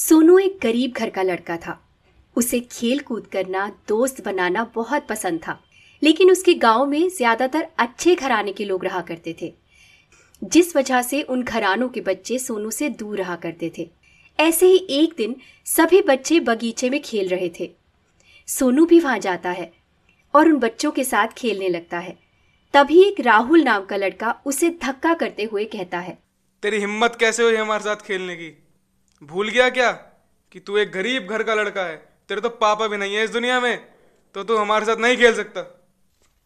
सोनू एक गरीब घर का लड़का था उसे खेल कूद करना दोस्त बनाना बहुत पसंद था लेकिन उसके गांव में ज्यादातर अच्छे घराने के लोग रहा करते थे जिस वजह से उन घरानों के बच्चे सोनू से दूर रहा करते थे ऐसे ही एक दिन सभी बच्चे बगीचे में खेल रहे थे सोनू भी वहां जाता है और उन बच्चों के साथ खेलने लगता है तभी एक राहुल नाम का लड़का उसे धक्का करते हुए कहता है तेरी हिम्मत कैसे हुई हमारे साथ खेलने की भूल गया क्या कि तू एक गरीब घर का लड़का है तेरे तो पापा भी नहीं है इस दुनिया में तो तू हमारे साथ नहीं खेल सकता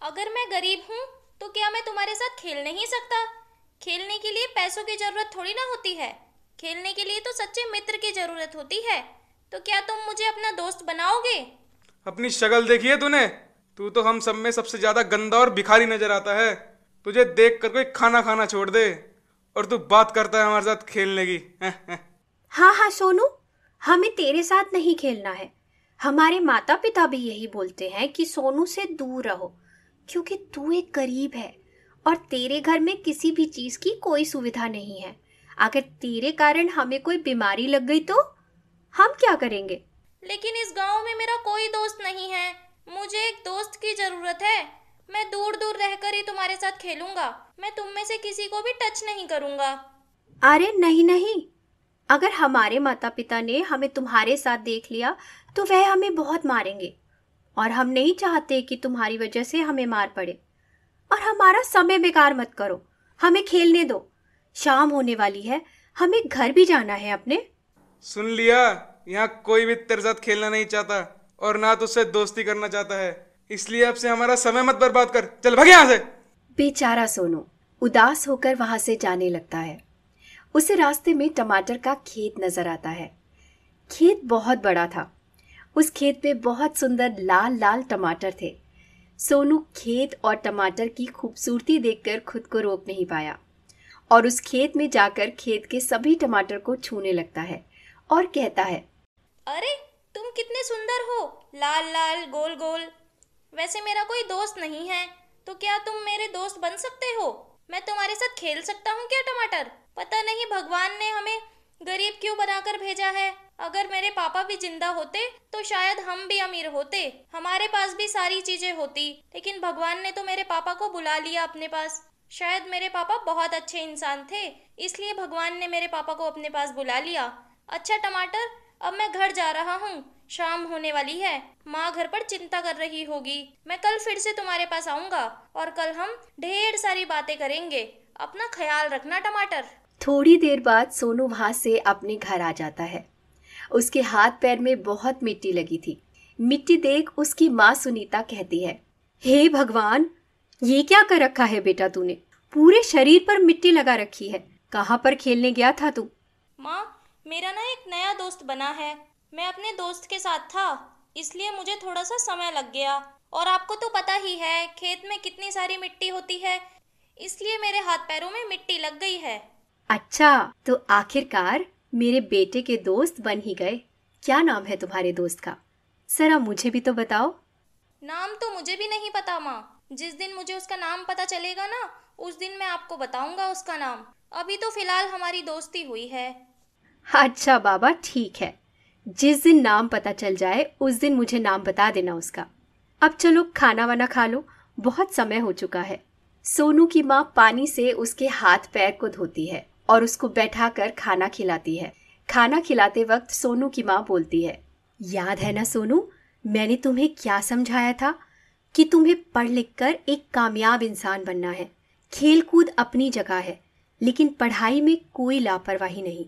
अगर मैं गरीब हूँ तो क्या मैं तुम्हारे साथ खेल नहीं सकता खेलने के लिए पैसों की जरूरत थोड़ी ना होती है खेलने के लिए तो सच्चे मित्र की जरूरत होती है तो क्या तुम मुझे अपना दोस्त बनाओगे अपनी शक्ल देखी है तूने तू तो हम सब में सबसे ज्यादा गंदा और भिखारी नजर आता है तुझे देख कर कोई खाना खाना छोड़ दे और तू बात करता है हमारे साथ खेलने की हाँ हाँ सोनू हमें तेरे साथ नहीं खेलना है हमारे माता पिता भी यही बोलते हैं कि सोनू से दूर रहो क्योंकि तू एक गरीब है और तेरे घर में किसी भी चीज़ की कोई सुविधा नहीं है अगर तेरे कारण हमें कोई बीमारी लग गई तो हम क्या करेंगे लेकिन इस गांव में मेरा कोई दोस्त नहीं है मुझे एक दोस्त की ज़रूरत है मैं दूर दूर रहकर ही तुम्हारे साथ खेलूंगा मैं तुम में से किसी को भी टच नहीं करूंगा अरे नहीं नहीं अगर हमारे माता पिता ने हमें तुम्हारे साथ देख लिया तो वह हमें बहुत मारेंगे और हम नहीं चाहते कि तुम्हारी वजह से हमें मार पड़े और हमारा समय बेकार मत करो हमें खेलने दो शाम होने वाली है हमें घर भी जाना है अपने सुन लिया यहाँ कोई भी तेरे साथ खेलना नहीं चाहता और ना तो उससे दोस्ती करना चाहता है इसलिए अब से हमारा समय मत बर्बाद कर चल भाग यहाँ से बेचारा सोनू उदास होकर वहां से जाने लगता है उसे रास्ते में टमाटर का खेत नजर आता है खेत बहुत बड़ा था उस खेत पे बहुत सुंदर लाल लाल टमाटर थे सोनू खेत और टमाटर की खूबसूरती देखकर खुद को रोक नहीं पाया और उस खेत में जाकर खेत के सभी टमाटर को छूने लगता है और कहता है अरे तुम कितने सुंदर हो लाल लाल गोल गोल वैसे मेरा कोई दोस्त नहीं है तो क्या तुम मेरे दोस्त बन सकते हो मैं तुम्हारे साथ खेल सकता हूँ क्या टमाटर पता नहीं भगवान ने हमें गरीब क्यों बनाकर भेजा है अगर मेरे पापा भी जिंदा होते तो शायद हम भी अमीर होते हमारे पास भी सारी चीजें होती लेकिन भगवान ने तो मेरे पापा को बुला लिया अपने पास शायद मेरे पापा बहुत अच्छे इंसान थे इसलिए भगवान ने मेरे पापा को अपने पास बुला लिया अच्छा टमाटर अब मैं घर जा रहा हूँ शाम होने वाली है माँ घर पर चिंता कर रही होगी मैं कल फिर से तुम्हारे पास आऊंगा और कल हम ढेर सारी बातें करेंगे अपना ख्याल रखना टमाटर थोड़ी देर बाद सोनू वहाँ से अपने घर आ जाता है उसके हाथ पैर में बहुत मिट्टी लगी थी मिट्टी देख उसकी माँ सुनीता कहती है हे hey भगवान ये क्या कर रखा है बेटा तूने पूरे शरीर पर मिट्टी लगा रखी है कहाँ पर खेलने गया था तू माँ मेरा ना एक नया दोस्त बना है मैं अपने दोस्त के साथ था इसलिए मुझे थोड़ा सा समय लग गया और आपको तो पता ही है खेत में कितनी सारी मिट्टी होती है इसलिए मेरे हाथ पैरों में मिट्टी लग गई है अच्छा तो आखिरकार मेरे बेटे के दोस्त बन ही गए क्या नाम है तुम्हारे दोस्त का जरा मुझे भी तो बताओ नाम तो मुझे भी नहीं पता माँ जिस दिन मुझे उसका नाम पता चलेगा ना उस दिन मैं आपको बताऊंगा उसका नाम अभी तो फिलहाल हमारी दोस्ती हुई है अच्छा बाबा ठीक है जिस दिन नाम पता चल जाए उस दिन मुझे नाम बता देना उसका अब चलो खाना वाना खा लो बहुत समय हो चुका है सोनू की माँ पानी से उसके हाथ पैर को धोती है और उसको बैठा कर खाना खिलाती है खाना खिलाते वक्त सोनू की माँ बोलती है याद है ना सोनू मैंने तुम्हें क्या समझाया था कि तुम्हें पढ़ लिख कर एक कामयाब इंसान बनना है खेलकूद अपनी जगह है लेकिन पढ़ाई में कोई लापरवाही नहीं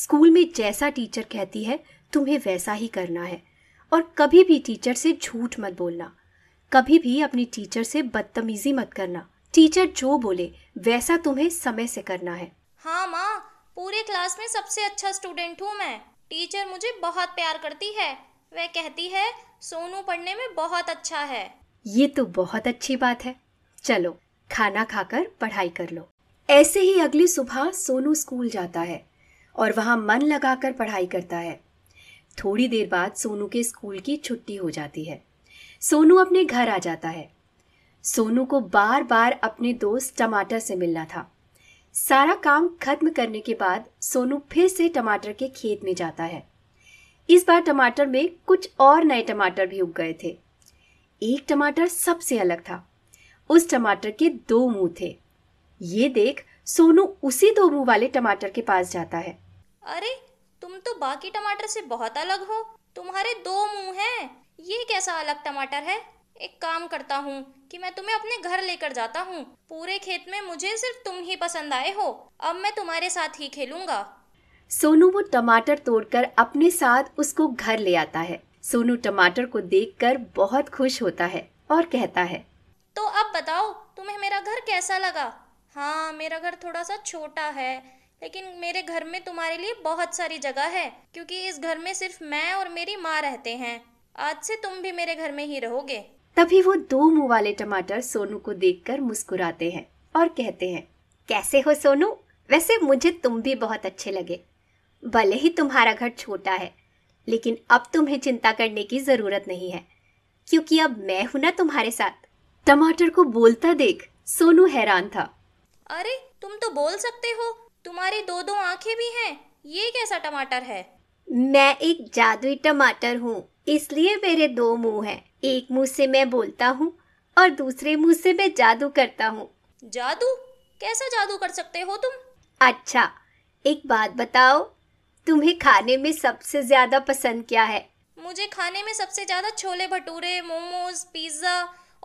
स्कूल में जैसा टीचर कहती है तुम्हें वैसा ही करना है और कभी भी टीचर से झूठ मत बोलना कभी भी अपनी टीचर से बदतमीजी मत करना टीचर जो बोले वैसा तुम्हें समय से करना है हाँ माँ पूरे क्लास में सबसे अच्छा स्टूडेंट हूँ मैं टीचर मुझे बहुत प्यार करती है वह कहती है सोनू पढ़ने में बहुत अच्छा है ये तो बहुत अच्छी बात है चलो खाना खाकर पढ़ाई कर लो ऐसे ही अगली सुबह सोनू स्कूल जाता है और वहाँ मन लगाकर पढ़ाई करता है थोड़ी देर बाद सोनू के स्कूल की छुट्टी हो जाती है सोनू अपने घर आ जाता है सोनू को बार बार अपने दोस्त टमाटर से मिलना था सारा काम खत्म करने के बाद सोनू फिर से टमाटर के खेत में जाता है इस बार टमाटर में कुछ और नए टमाटर भी उग गए थे एक टमाटर सबसे अलग था उस टमाटर के दो मुंह थे ये देख सोनू उसी दो मुंह वाले टमाटर के पास जाता है अरे तुम तो बाकी टमाटर से बहुत अलग हो तुम्हारे दो मुंह हैं ये कैसा अलग टमाटर है एक काम करता हूँ कि मैं तुम्हें अपने घर लेकर जाता हूँ पूरे खेत में मुझे सिर्फ तुम ही पसंद आए हो अब मैं तुम्हारे साथ ही खेलूंगा सोनू वो टमाटर तोड़कर अपने साथ उसको घर ले आता है सोनू टमाटर को देखकर बहुत खुश होता है और कहता है तो अब बताओ तुम्हें मेरा घर कैसा लगा हाँ मेरा घर थोड़ा सा छोटा है लेकिन मेरे घर में तुम्हारे लिए बहुत सारी जगह है क्योंकि इस घर में सिर्फ मैं और मेरी माँ रहते हैं आज से तुम भी मेरे घर में ही रहोगे तभी वो दो मुंह वाले टमाटर सोनू को देखकर मुस्कुराते हैं और कहते हैं कैसे हो सोनू वैसे मुझे तुम भी बहुत अच्छे लगे भले ही तुम्हारा घर छोटा है लेकिन अब तुम्हें चिंता करने की जरूरत नहीं है क्योंकि अब मैं हूं ना तुम्हारे साथ टमाटर को बोलता देख सोनू हैरान था अरे तुम तो बोल सकते हो तुम्हारी दो दो आंखें भी हैं ये कैसा टमाटर है मैं एक जादुई टमाटर हूँ इसलिए मेरे दो मुंह हैं एक मुंह से मैं बोलता हूँ और दूसरे मुंह से मैं जादू करता हूँ जादू कैसा जादू कर सकते हो तुम अच्छा एक बात बताओ तुम्हें खाने में सबसे ज्यादा पसंद क्या है मुझे खाने में सबसे ज्यादा छोले भटूरे मोमोज पिज्जा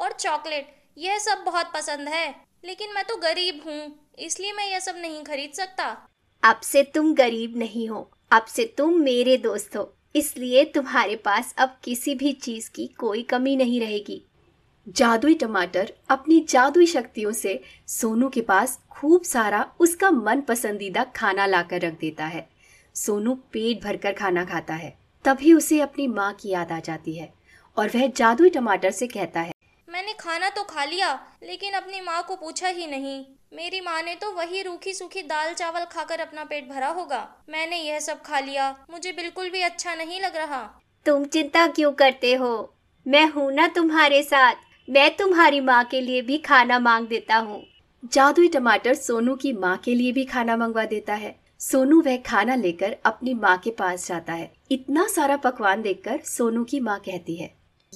और चॉकलेट यह सब बहुत पसंद है लेकिन मैं तो गरीब हूँ इसलिए मैं यह सब नहीं खरीद सकता अब से तुम गरीब नहीं हो अब से तुम मेरे दोस्त हो इसलिए तुम्हारे पास अब किसी भी चीज की कोई कमी नहीं रहेगी जादुई टमाटर अपनी जादुई शक्तियों से सोनू के पास खूब सारा उसका मन पसंदीदा खाना लाकर रख देता है सोनू पेट भरकर खाना खाता है तभी उसे अपनी माँ की याद आ जाती है और वह जादुई टमाटर से कहता है मैंने खाना तो खा लिया लेकिन अपनी माँ को पूछा ही नहीं मेरी माँ ने तो वही रूखी सूखी दाल चावल खाकर अपना पेट भरा होगा मैंने यह सब खा लिया मुझे बिल्कुल भी अच्छा नहीं लग रहा तुम चिंता क्यों करते हो मैं हूँ ना तुम्हारे साथ मैं तुम्हारी माँ के लिए भी खाना मांग देता हूँ जादुई टमाटर सोनू की माँ के लिए भी खाना मंगवा देता है सोनू वह खाना लेकर अपनी माँ के पास जाता है इतना सारा पकवान देखकर सोनू की माँ कहती है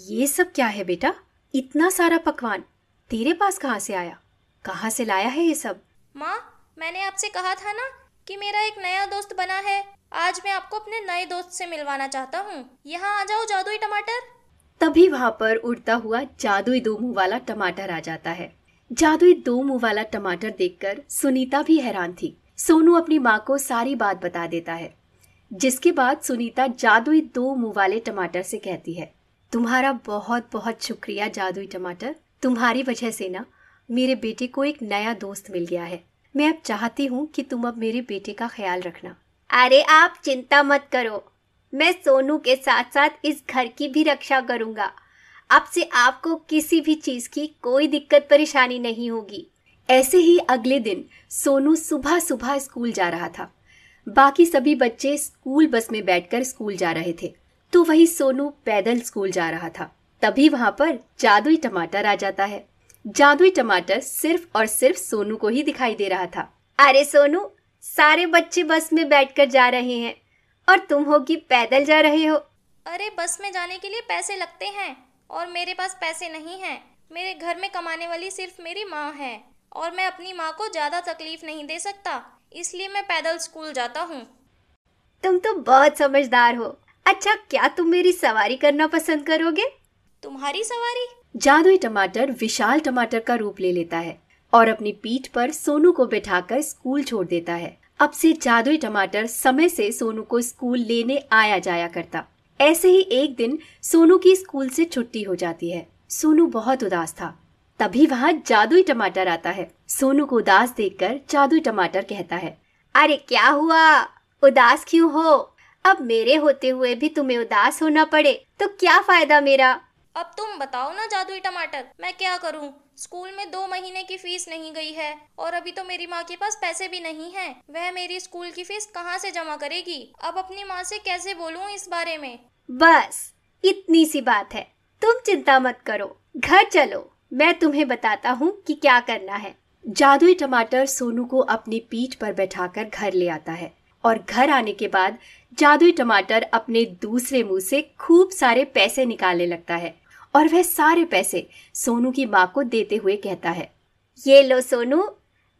ये सब क्या है बेटा इतना सारा पकवान तेरे पास कहाँ से आया कहाँ से लाया है ये सब माँ मैंने आपसे कहा था ना कि मेरा एक नया दोस्त बना है आज मैं आपको अपने नए दोस्त से मिलवाना चाहता हूँ यहाँ आ जाओ जादुई टमाटर तभी वहाँ पर उड़ता हुआ जादुई दो मुंह वाला टमाटर आ जाता है जादुई दो मुंह वाला टमाटर देखकर सुनीता भी हैरान थी सोनू अपनी माँ को सारी बात बता देता है जिसके बाद सुनीता जादुई दो मुंह वाले टमाटर से कहती है तुम्हारा बहुत बहुत शुक्रिया जादुई टमाटर तुम्हारी वजह से ना मेरे बेटे को एक नया दोस्त मिल गया है मैं अब चाहती हूँ कि तुम अब मेरे बेटे का ख्याल रखना अरे आप चिंता मत करो मैं सोनू के साथ साथ इस घर की भी रक्षा करूँगा अब से आपको किसी भी चीज की कोई दिक्कत परेशानी नहीं होगी ऐसे ही अगले दिन सोनू सुबह सुबह स्कूल जा रहा था बाकी सभी बच्चे स्कूल बस में बैठकर स्कूल जा रहे थे तो वही सोनू पैदल स्कूल जा रहा था तभी वहां पर जादुई टमाटर आ जाता है जादुई टमाटर सिर्फ और सिर्फ सोनू को ही दिखाई दे रहा था अरे सोनू सारे बच्चे बस में बैठकर जा रहे हैं और तुम हो कि पैदल जा रहे हो अरे बस में जाने के लिए पैसे लगते हैं और मेरे पास पैसे नहीं हैं मेरे घर में कमाने वाली सिर्फ मेरी माँ है और मैं अपनी माँ को ज़्यादा तकलीफ नहीं दे सकता इसलिए मैं पैदल स्कूल जाता हूँ तुम तो बहुत समझदार हो अच्छा क्या तुम मेरी सवारी करना पसंद करोगे तुम्हारी सवारी जादुई टमाटर विशाल टमाटर का रूप ले लेता है और अपनी पीठ पर सोनू को बैठाकर स्कूल छोड़ देता है अब से जादुई टमाटर समय से सोनू को स्कूल लेने आया जाया करता ऐसे ही एक दिन सोनू की स्कूल से छुट्टी हो जाती है सोनू बहुत उदास था तभी वहाँ जादुई टमाटर आता है सोनू को उदास देखकर जादुई टमाटर कहता है अरे क्या हुआ उदास क्यों हो अब मेरे होते हुए भी तुम्हें उदास होना पड़े तो क्या फायदा मेरा अब तुम बताओ ना जादुई टमाटर मैं क्या करूं? स्कूल में दो महीने की फीस नहीं गई है और अभी तो मेरी माँ के पास पैसे भी नहीं हैं। वह मेरी स्कूल की फीस कहाँ से जमा करेगी अब अपनी माँ से कैसे बोलूँ इस बारे में बस इतनी सी बात है तुम चिंता मत करो घर चलो मैं तुम्हें बताता हूँ कि क्या करना है जादुई टमाटर सोनू को अपनी पीठ पर बैठाकर घर ले आता है और घर आने के बाद जादुई टमाटर अपने दूसरे मुंह से खूब सारे पैसे निकालने लगता है और वह सारे पैसे सोनू की माँ को देते हुए कहता है ये लो सोनू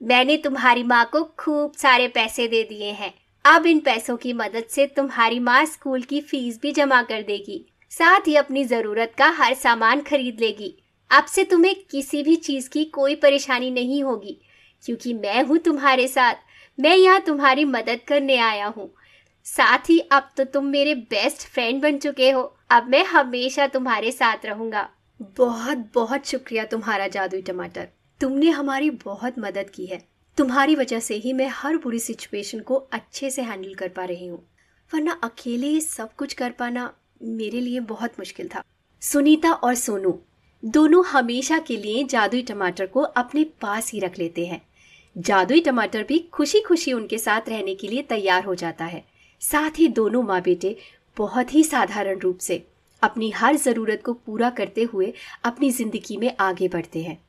मैंने तुम्हारी माँ को खूब सारे पैसे दे दिए हैं अब इन पैसों की मदद से तुम्हारी माँ स्कूल की फीस भी जमा कर देगी साथ ही अपनी जरूरत का हर सामान खरीद लेगी अब से तुम्हें किसी भी चीज की कोई परेशानी नहीं होगी क्योंकि मैं हूँ तुम्हारे साथ मैं यहाँ तुम्हारी मदद करने आया हूँ साथ ही अब तो तुम मेरे बेस्ट फ्रेंड बन चुके हो अब मैं हमेशा तुम्हारे साथ रहूंगा बहुत बहुत शुक्रिया तुम्हारा जादुई टमाटर तुमने हमारी बहुत मदद की है तुम्हारी वजह से ही मैं हर बुरी सिचुएशन को अच्छे से हैंडल कर पा रही हूँ वरना अकेले सब कुछ कर पाना मेरे लिए बहुत मुश्किल था सुनीता और सोनू दोनों हमेशा के लिए जादुई टमाटर को अपने पास ही रख लेते हैं जादुई टमाटर भी खुशी खुशी उनके साथ रहने के लिए तैयार हो जाता है साथ ही दोनों माँ बेटे बहुत ही साधारण रूप से अपनी हर ज़रूरत को पूरा करते हुए अपनी ज़िंदगी में आगे बढ़ते हैं